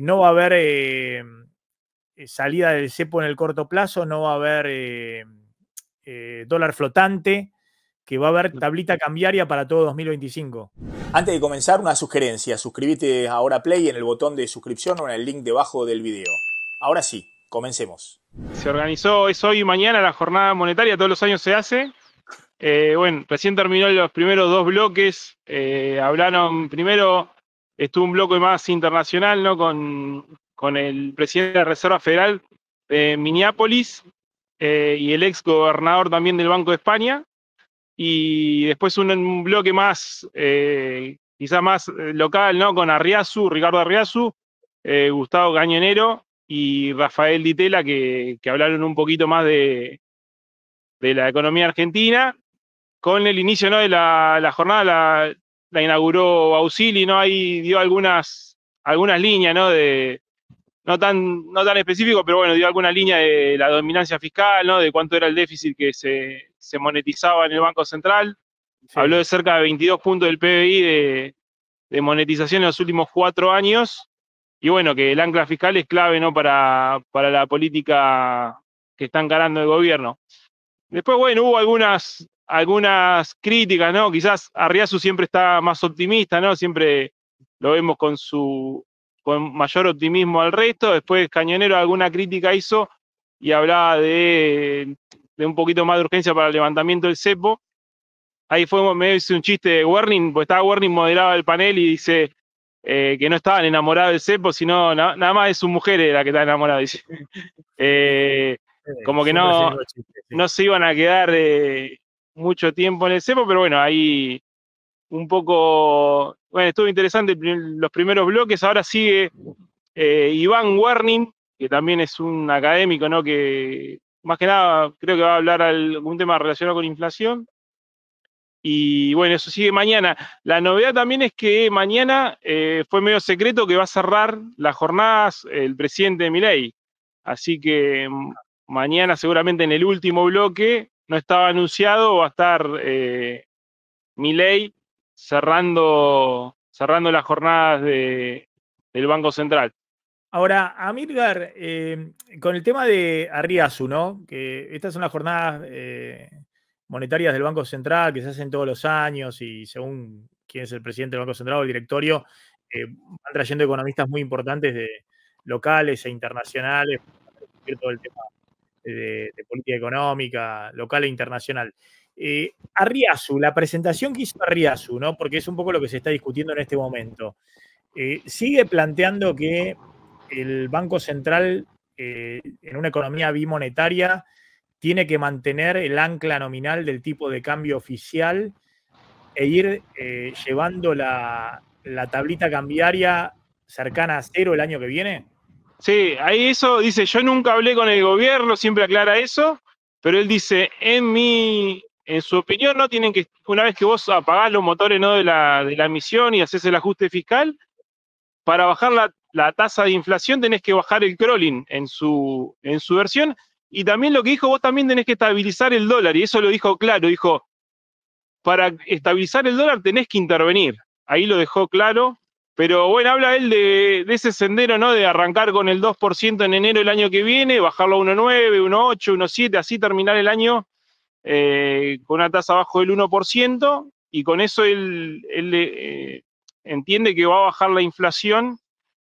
No va a haber eh, eh, salida del cepo en el corto plazo, no va a haber eh, dólar flotante, que va a haber tablita cambiaria para todo 2025. Antes de comenzar, una sugerencia. Suscríbete ahora Play en el botón de suscripción o en el link debajo del video. Ahora sí, comencemos. Se organizó, es hoy y mañana la jornada monetaria, todos los años se hace. bueno, recién terminó los primeros dos bloques. hablaron primero estuvo un bloque más internacional, ¿no? Con, el presidente de la Reserva Federal de Minneapolis eh, y el ex gobernador también del Banco de España. Y después un, bloque más, eh, quizás más eh, local, ¿no? Con Arriazu, Ricardo Arriazu, Gustavo Cañonero y Rafael Ditela, que, hablaron un poquito más de, la economía argentina con el inicio ¿no? de la, la jornada la, la inauguró Ausili, ¿no? Ahí dio algunas, algunas líneas, ¿no? De, no tan, no tan específico, pero bueno, dio alguna línea de la dominancia fiscal, ¿no? De cuánto era el déficit que se, monetizaba en el Banco Central. Habló de cerca de 22 puntos del PBI de, monetización en los últimos cuatro años. Y bueno, que el ancla fiscal es clave, ¿no? Para, para la política que está encarando el gobierno. Después, bueno, hubo algunas algunas críticas, ¿no? Quizás Arriazu siempre está más optimista, ¿no? Siempre lo vemos con su mayor optimismo al resto. Después Cañonero alguna crítica hizo y hablaba de, un poquito más de urgencia para el levantamiento del cepo. Ahí fue, me hice un chiste de Warning, porque estaba Warning moderado el panel y dice eh, que no estaban enamorados del cepo, sino nada más de su mujer era la que está enamorada, eh, como que no, no se iban a quedar eh, mucho tiempo en el CEPO, pero bueno, ahí un poco, bueno, estuvo interesante los primeros bloques, ahora sigue eh, Iván Warning, que también es un académico, ¿no? Que más que nada creo que va a hablar algún tema relacionado con inflación. Y bueno, eso sigue mañana. La novedad también es que mañana eh, fue medio secreto que va a cerrar las jornadas el presidente de Milei. Así que mañana seguramente en el último bloque no estaba anunciado, va a estar eh, Miley cerrando, cerrando las jornadas de, del Banco Central. Ahora, Amílgar, eh, con el tema de Arriazu, ¿no? Que estas son las jornadas eh, monetarias del Banco Central que se hacen todos los años y según quién es el presidente del Banco Central o el directorio, eh, van trayendo economistas muy importantes de locales e internacionales para todo el tema de, política económica, local e internacional. Eh, Arriazu, la presentación que hizo Arriazu, ¿no? porque es un poco lo que se está discutiendo en este momento, eh, sigue planteando que el Banco Central, eh, en una economía bimonetaria, tiene que mantener el ancla nominal del tipo de cambio oficial e ir eh, llevando la, la tablita cambiaria cercana a cero el año que viene. Sí, ahí eso dice, yo nunca hablé con el gobierno, siempre aclara eso, pero él dice, en mi, en su opinión, no tienen que, una vez que vos apagás los motores ¿no? de, la, de misión y haces el ajuste fiscal, para bajar la, tasa de inflación tenés que bajar el crawling en su, en su versión. Y también lo que dijo, vos también tenés que estabilizar el dólar, y eso lo dijo claro, dijo, para estabilizar el dólar tenés que intervenir. Ahí lo dejó claro pero bueno, habla él de, ese sendero, ¿no? De arrancar con el 2% en enero del año que viene, bajarlo a 1,9, 1,8, 1,7, así terminar el año eh, con una tasa bajo del 1%, y con eso él, eh, entiende que va a bajar la inflación,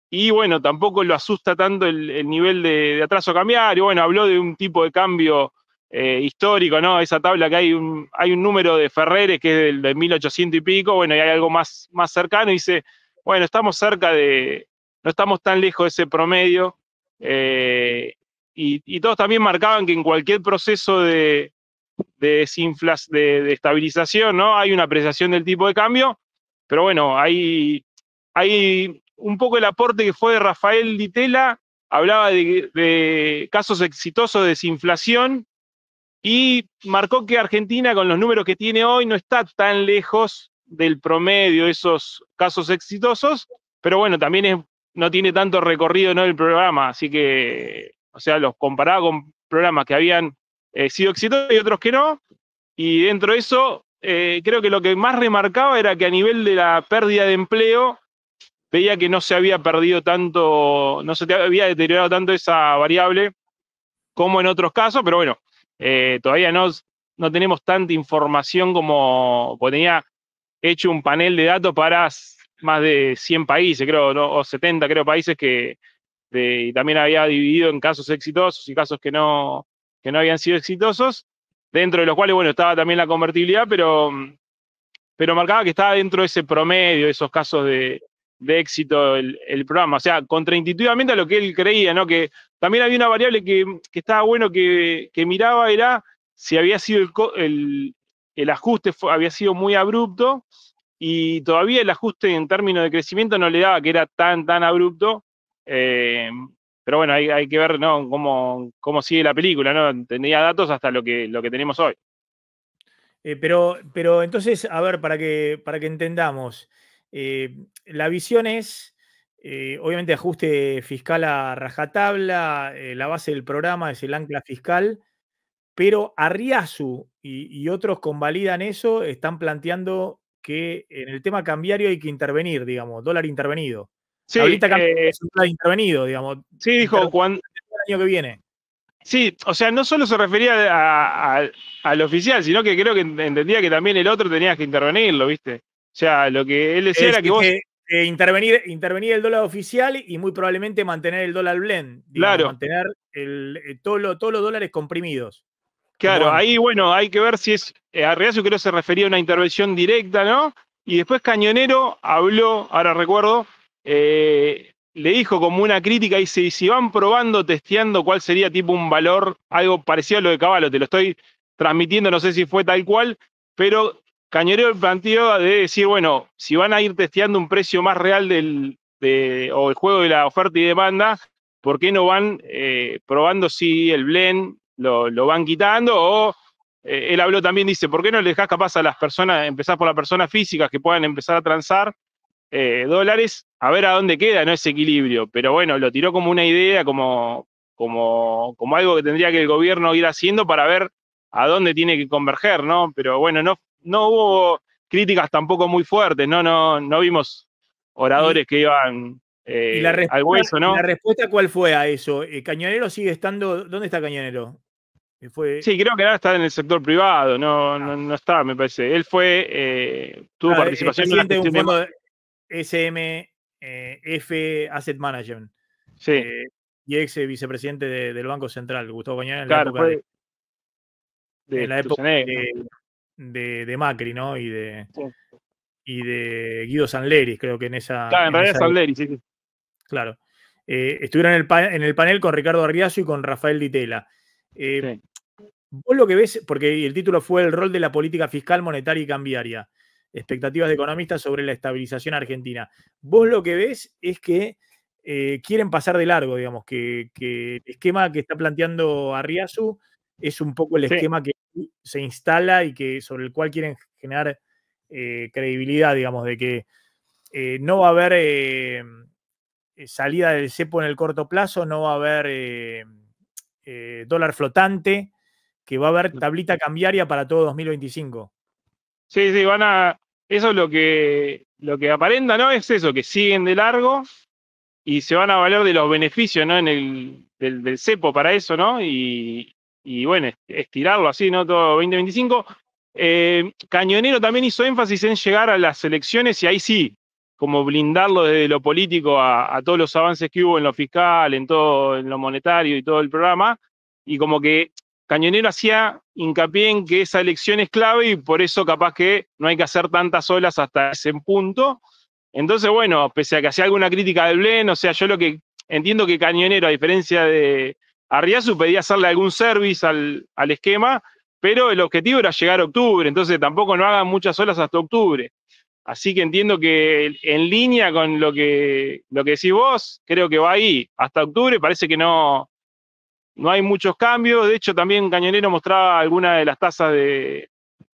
y bueno, tampoco lo asusta tanto el, nivel de, de, atraso cambiario, bueno, habló de un tipo de cambio eh, histórico, ¿no? Esa tabla que hay un, hay un número de Ferreres que es del, del 1800 y pico, bueno, y hay algo más, más cercano, y dice bueno, estamos cerca de, no estamos tan lejos de ese promedio. Eh, y, todos también marcaban que en cualquier proceso de, de, de, estabilización ¿no? hay una apreciación del tipo de cambio, pero bueno, hay, hay un poco el aporte que fue de Rafael Ditela, hablaba de, casos exitosos de desinflación y marcó que Argentina con los números que tiene hoy no está tan lejos del promedio esos casos exitosos, pero bueno, también no tiene tanto recorrido ¿no? el programa, así que, o sea, los comparaba con programas que habían eh, sido exitosos y otros que no, y dentro de eso, eh, creo que lo que más remarcaba era que a nivel de la pérdida de empleo, veía que no se había perdido tanto, no se había deteriorado tanto esa variable como en otros casos, pero bueno, eh, todavía no, no tenemos tanta información como tenía hecho un panel de datos para más de 100 países, creo, ¿no? o 70, creo, países que también había dividido en casos exitosos y casos que no, no habían sido exitosos, dentro de los cuales, bueno, estaba también la convertibilidad, pero, pero marcaba que estaba dentro de ese promedio, esos casos de, éxito el, programa. O sea, contraintuitivamente a lo que él creía, ¿no? Que también había una variable que, estaba bueno que, miraba, era si había sido el, el ajuste había sido muy abrupto y todavía el ajuste en términos de crecimiento no le daba que era tan, tan abrupto. Eh, pero bueno, hay, que ver cómo, sigue la película, ¿no? Tenía datos hasta lo que, lo que tenemos hoy. Eh, pero, pero entonces, a ver, para que, para que entendamos, eh, la visión es, obviamente, ajuste fiscal a rajatabla, la base del programa es el ancla fiscal, pero Arriazu y, otros convalidan eso, están planteando que en el tema cambiario hay que intervenir, digamos, dólar intervenido. Sí, Ahorita eh, dólar intervenido, digamos. Sí, dijo Juan. el año que viene. Sí, o sea, no solo se refería al oficial, sino que creo que entendía que también el otro tenía que intervenirlo, ¿viste? O sea, lo que él decía era que, vos. Eh, intervenir, intervenir el dólar oficial y muy probablemente mantener el dólar blend. claro. Mantener eh, todos los dólares comprimidos. Claro, ahí bueno, hay que ver si es, eh, Arreazo creo se refería a una intervención directa, ¿no? Y después Cañonero habló, ahora recuerdo, eh, le dijo como una crítica, dice, y si van probando, testeando cuál sería tipo un valor, algo parecido a lo de Caballo, te lo estoy transmitiendo, no sé si fue tal cual, pero Cañonero planteó de decir, bueno, si van a ir testeando un precio más real del, o el juego de la oferta y demanda, ¿por qué no van eh, probando si el blend lo, van quitando o eh, él habló también, dice, ¿por qué no le dejás capaz a las personas, empezar por las personas físicas que puedan empezar a transar eh, dólares, a ver a dónde queda, ¿no? Ese equilibrio. Pero bueno, lo tiró como una idea, como, como, como algo que tendría que el gobierno ir haciendo para ver a dónde tiene que converger, ¿no? Pero bueno, no, no hubo críticas tampoco muy fuertes, ¿no? No, no vimos oradores que iban eh, al hueso, ¿no? ¿La respuesta cuál fue a eso? ¿Cañonero sigue estando? ¿Dónde está Cañonero? Sí, creo que ahora está en el sector privado, no, ah. no, está, me parece. Él fue, eh, tuvo ah, participación en la un fondo de... SMF eh, Asset Management. Sí. Eh, y ex vicepresidente del Banco Central, Gustavo Cañón, en la época, de, en la época de, Macri, ¿no? Y de, y de Guido Sanleris, creo que en esa. Claro, en, en realidad sí. Claro. estuvieron en el, panel con Ricardo Arriazo y con Rafael Ditela. Vos lo que ves, porque el título fue el rol de la política fiscal, monetaria y cambiaria, expectativas de economistas sobre la estabilización argentina. Vos lo que ves es que eh, quieren pasar de largo, digamos, que, el esquema que está planteando Arriazu es un poco el esquema que se instala y que sobre el cual quieren generar eh, credibilidad, digamos, de que eh, no va a haber salida del cepo en el corto plazo, no va a haber dólar flotante, que va a haber tablita cambiaria para todo 2025. Sí, sí, van a. Eso es lo que, lo que aparenta, ¿no? Es eso, que siguen de largo y se van a valer de los beneficios, ¿no? En el, del, cepo para eso, ¿no? Y, bueno, estirarlo así, ¿no? Todo 2025. Eh, Cañonero también hizo énfasis en llegar a las elecciones y ahí sí, como blindarlo desde lo político a, a, todos los avances que hubo en lo fiscal, en todo, en lo monetario y todo el programa, y como que Cañonero hacía hincapié en que esa elección es clave y por eso capaz que no hay que hacer tantas olas hasta ese punto. Entonces, bueno, pese a que hacía alguna crítica de Blen, o sea, yo lo que entiendo que Cañonero, a diferencia de Arriazu, pedía hacerle algún service al, esquema, pero el objetivo era llegar a octubre, entonces tampoco no hagan muchas olas hasta octubre. Así que entiendo que en línea con lo que, lo que decís vos, creo que va ahí. Hasta octubre parece que no, no hay muchos cambios. De hecho, también Cañonero mostraba algunas de las tasas de,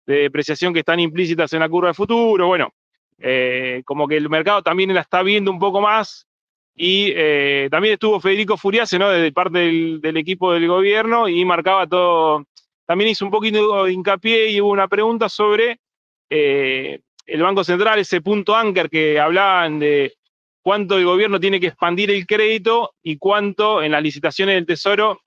depreciación que están implícitas en la curva de futuro. Bueno, eh, como que el mercado también la está viendo un poco más. Y eh, también estuvo Federico Furiase, ¿no? De parte del, equipo del gobierno y marcaba todo. También hizo un poquito de hincapié y hubo una pregunta sobre eh, el Banco Central, ese punto anker que hablaban de cuánto el gobierno tiene que expandir el crédito y cuánto en las licitaciones del Tesoro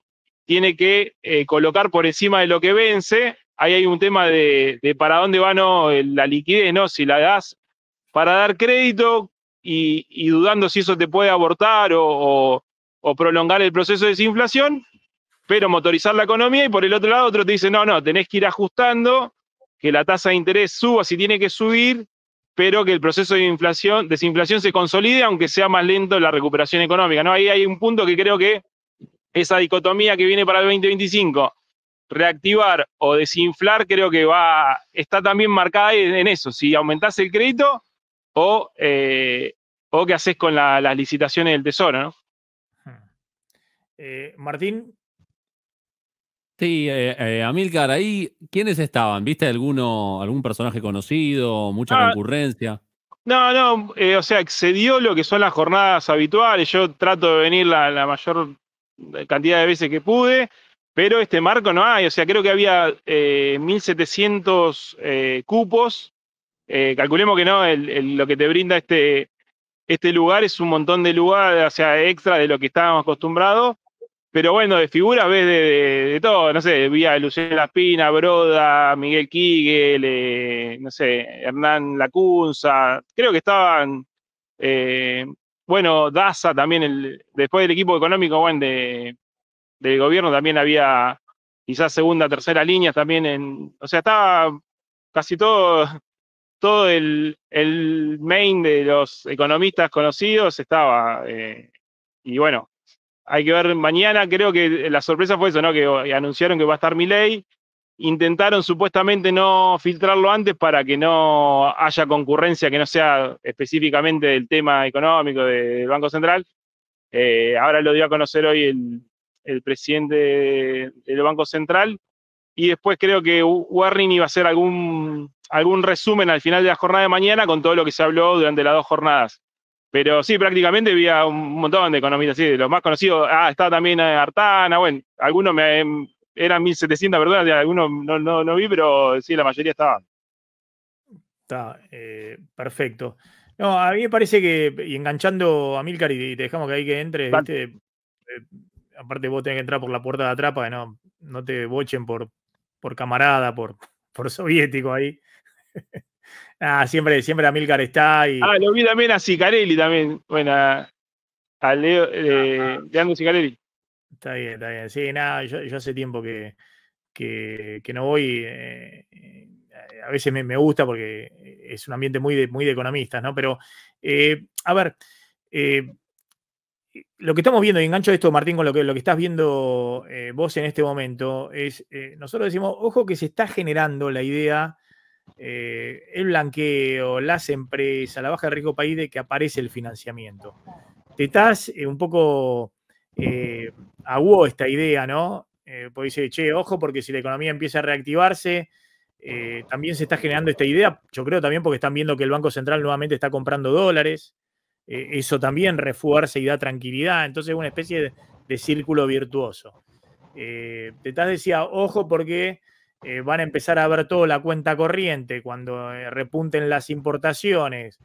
tiene que eh, colocar por encima de lo que vence. Ahí hay un tema de, para dónde va la liquidez, ¿no? Si la das para dar crédito y, dudando si eso te puede abortar o, prolongar el proceso de desinflación, pero motorizar la economía y por el otro lado otro te dice, no, no, tenés que ir ajustando, que la tasa de interés suba si tiene que subir, pero que el proceso de inflación, desinflación se consolide, aunque sea más lento la recuperación económica. ¿no? Ahí hay un punto que creo que esa dicotomía que viene para el 2025, reactivar o desinflar, creo que va, está también marcada en eso, si aumentás el crédito o, eh, o qué haces con las licitaciones del Tesoro, ¿no? Eh, Martín. Sí, eh, Amílcar, Amilcar, ahí, ¿quiénes estaban? ¿Viste alguno, algún personaje conocido? ¿Mucha ah. concurrencia? No, no, o sea, excedió lo que son las jornadas habituales. Yo trato de venir la mayor cantidad de veces que pude, pero este marco no hay, o sea, creo que había 1.700 eh, eh, cupos, eh, calculemos que no, lo que te brinda este, este lugar es un montón de lugar, o sea, extra de lo que estábamos acostumbrados, pero bueno, de figuras ves de, de, todo, no sé, vía Luciana Espina, Broda, Miguel Kigel, no sé, Hernán Lacunza, creo que estaban bueno, DASA también, el, después del equipo económico, bueno, del gobierno también había quizás segunda, tercera línea también en, o sea, estaba casi todo, todo el, main de los economistas conocidos estaba, eh, y bueno, hay que ver mañana, creo que la sorpresa fue eso, ¿no? Que oh, anunciaron que va a estar Milei intentaron supuestamente no filtrarlo antes para que no haya concurrencia que no sea específicamente del tema económico del Banco Central. Eh, ahora lo dio a conocer hoy el, presidente del Banco Central. Y después creo que Warren iba a hacer algún, algún resumen al final de la jornada de mañana con todo lo que se habló durante las dos jornadas. Pero sí, prácticamente había un montón de economistas, sí, de los más conocidos. Ah, estaba también eh, Artana, bueno, algunos me, eran 1700 perdón, algunos no, vi, pero sí, la mayoría estaban. Está, eh, perfecto. No, a mí me parece que, y enganchando a Milcar y, te dejamos que ahí que entre, ¿viste? Eh, aparte vos tenés que entrar por la puerta de atrás para que no, no te bochen por, por camarada, por, por soviético ahí. ah, siempre, siempre Milcar está. Y... Ah, lo vi también a Sicarelli también. Bueno, a Leo, eh, Leandro Sicarelli. Está bien, está bien. Sí, yo, hace tiempo que, no voy. Eh, eh, a veces me, gusta porque eh, es un ambiente muy de, muy de economistas, ¿no? Pero, a ver, lo que estamos viendo, y engancho esto, Martín, con lo que, lo que estás viendo vos en este momento, es, nosotros decimos, ojo que se está generando la idea, el blanqueo, las empresas, la baja de riesgo país de que aparece el financiamiento. Te estás un poco eh, aguó esta idea, ¿no? pues dice, che, ojo, porque si la economía empieza a reactivarse, eh, también se está generando esta idea, yo creo también porque están viendo que el Banco Central nuevamente está comprando dólares, eh, eso también refuerza y da tranquilidad, entonces es una especie de, círculo virtuoso. estás decía, ojo porque van a empezar a ver toda la cuenta corriente cuando repunten las importaciones,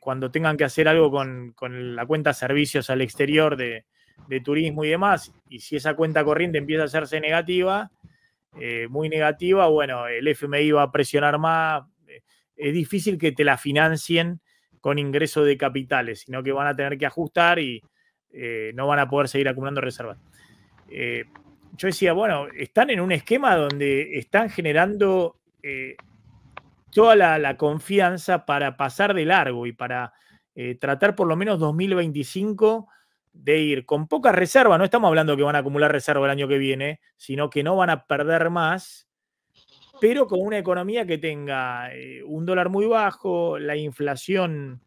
cuando tengan que hacer algo con, con la cuenta servicios al exterior de, de turismo y demás, y si esa cuenta corriente empieza a hacerse negativa, eh, muy negativa, bueno, el FMI va a presionar más, eh, es difícil que te la financien con ingresos de capitales, sino que van a tener que ajustar y eh, no van a poder seguir acumulando reservas. yo decía, bueno, están en un esquema donde están generando toda la, la, confianza para pasar de largo y para tratar por lo menos 2025 de ir con pocas reservas, no estamos hablando que van a acumular reserva el año que viene, sino que no van a perder más, pero con una economía que tenga eh, un dólar muy bajo, la inflación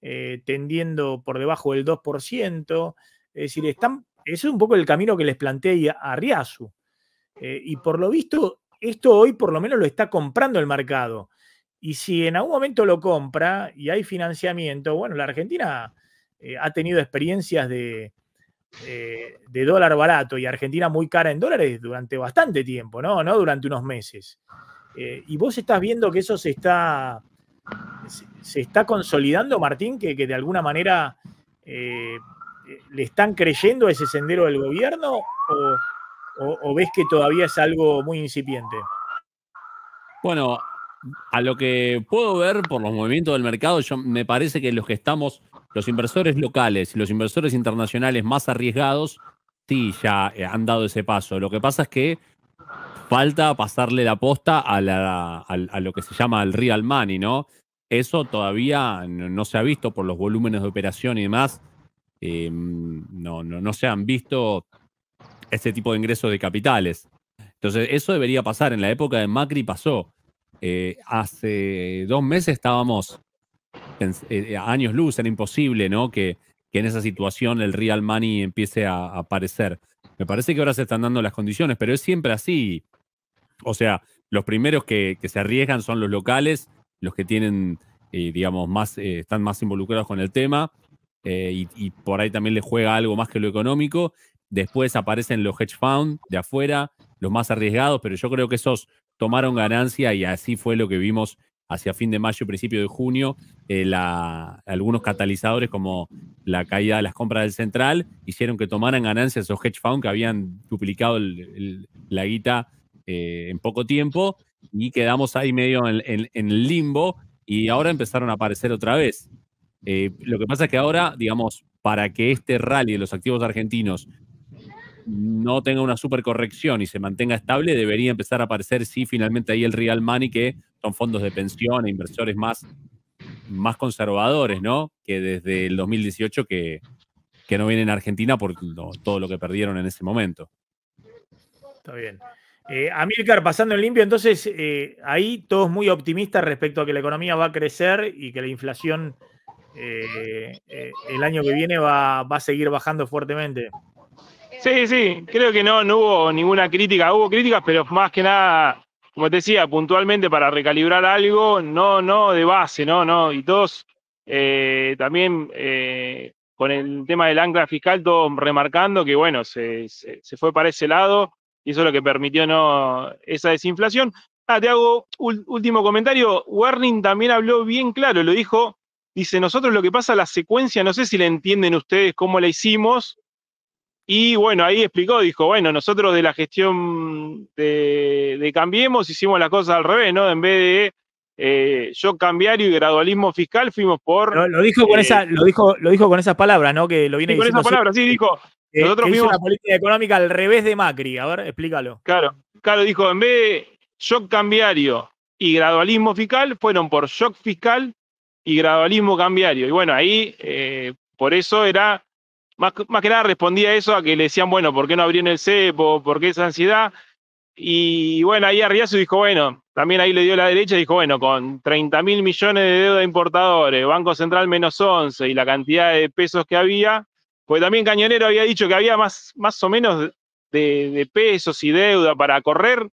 eh, tendiendo por debajo del 2%, es decir, están, ese es un poco el camino que les planteé a Riazu. Eh, y por lo visto, esto hoy por lo menos lo está comprando el mercado. Y si en algún momento lo compra y hay financiamiento, bueno, la Argentina eh, ha tenido experiencias de, eh, de dólar barato y Argentina muy cara en dólares durante bastante tiempo, ¿no? Durante unos meses. Eh, y vos estás viendo que eso se está, está consolidando, Martín, que, de alguna manera le están creyendo a ese sendero del gobierno o, ves que todavía es algo muy incipiente. Bueno, a lo que puedo ver por los movimientos del mercado, yo, me parece que los que estamos los inversores locales y los inversores internacionales más arriesgados, sí, ya eh, han dado ese paso. Lo que pasa es que falta pasarle la posta a, lo que se llama el real money, ¿no? Eso todavía no, se ha visto por los volúmenes de operación y demás. Em, no, no, se han visto este tipo de ingresos de capitales. Entonces, eso debería pasar. En la época de Macri pasó. Eh, hace dos meses estábamos eh, eh, años luz, era imposible, ¿no? Que, en esa situación el real money empiece a, aparecer. Me parece que ahora se están dando las condiciones, pero es siempre así. O sea, los primeros que, se arriesgan son los locales, los que tienen, eh, digamos, más, están más involucrados con el tema, y, y, por ahí también les juega algo más que lo económico. Después aparecen los hedge funds de afuera, los más arriesgados, pero yo creo que esos tomaron ganancia y así fue lo que vimos hacia fin de mayo, principio de junio, eh, algunos catalizadores como la caída de las compras del central hicieron que tomaran ganancias esos hedge funds que habían duplicado la guita eh, en poco tiempo y quedamos ahí medio en, limbo y ahora empezaron a aparecer otra vez. Eh, lo que pasa es que ahora, digamos, para que este rally de los activos argentinos no tenga una super corrección y se mantenga estable, debería empezar a aparecer, Si finalmente ahí el real money, que son fondos de pensión e inversores más, más conservadores, ¿no? Que desde el 2018 que, que no vienen a Argentina por todo lo que perdieron en ese momento. Está bien. Eh, Amilcar, pasando en limpio, entonces eh, ahí todos muy optimistas respecto a que la economía va a crecer y que la inflación eh, eh, el año que viene va a seguir bajando fuertemente. Sí, sí, creo que no, no hubo ninguna crítica, hubo críticas, pero más que nada, como te decía, puntualmente para recalibrar algo, no, no de base, no, no, y todos eh, también eh, con el tema del ancla fiscal, todos remarcando que bueno, se, se, fue para ese lado y eso es lo que permitió no esa desinflación. Ah, te hago un último comentario. Warning también habló bien claro, lo dijo, dice, nosotros lo que pasa, la secuencia, no sé si la entienden ustedes cómo la hicimos, y bueno, ahí explicó, dijo, bueno, nosotros de la gestión de, Cambiemos hicimos las cosas al revés, ¿no? En vez de shock eh, cambiario y gradualismo fiscal fuimos por... Lo, dijo, con eh, lo, dijo, lo dijo con esas palabras, ¿no? Que lo viene Con esas palabras, sí, dijo, nosotros hicimos una política económica al revés de Macri. A ver, explícalo. Claro, claro, dijo, en vez de shock cambiario y gradualismo fiscal, fueron por shock fiscal y gradualismo cambiario. Y bueno, ahí eh, por eso era más, que nada respondía eso a que le decían, bueno, ¿por qué no abrieron el cepo? ¿Por qué esa ansiedad? Y bueno, ahí Arriazo dijo, bueno, también ahí le dio la derecha y dijo, bueno, con 30 mil millones de deuda de importadores, Banco Central menos 11 y la cantidad de pesos que había, pues también Cañonero había dicho que había más, más o menos de, pesos y deuda para correr,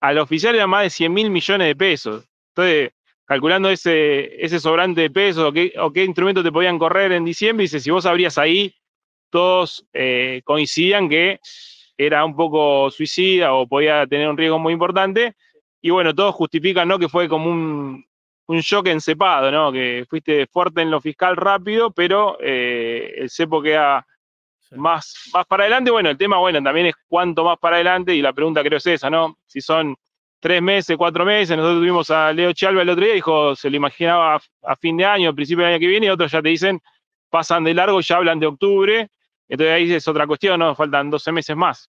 al oficial era más de 100 mil millones de pesos. Entonces, calculando ese, ese sobrante de pesos o qué, o qué instrumento te podían correr en diciembre, dice, si vos abrías ahí, todos eh, coincidían que era un poco suicida o podía tener un riesgo muy importante. Y bueno, todos justifican que fue como un, un shock encepado, ¿no? que fuiste fuerte en lo fiscal rápido, pero eh, el cepo queda más, más para adelante. Bueno, el tema bueno también es cuánto más para adelante y la pregunta creo es esa, ¿no? si son tres meses, cuatro meses. Nosotros tuvimos a Leo Chalva el otro día, dijo, se lo imaginaba a, fin de año, principio del año que viene, y otros ya te dicen, pasan de largo, ya hablan de octubre. Entonces ahí es otra cuestión, nos Faltan 12 meses más.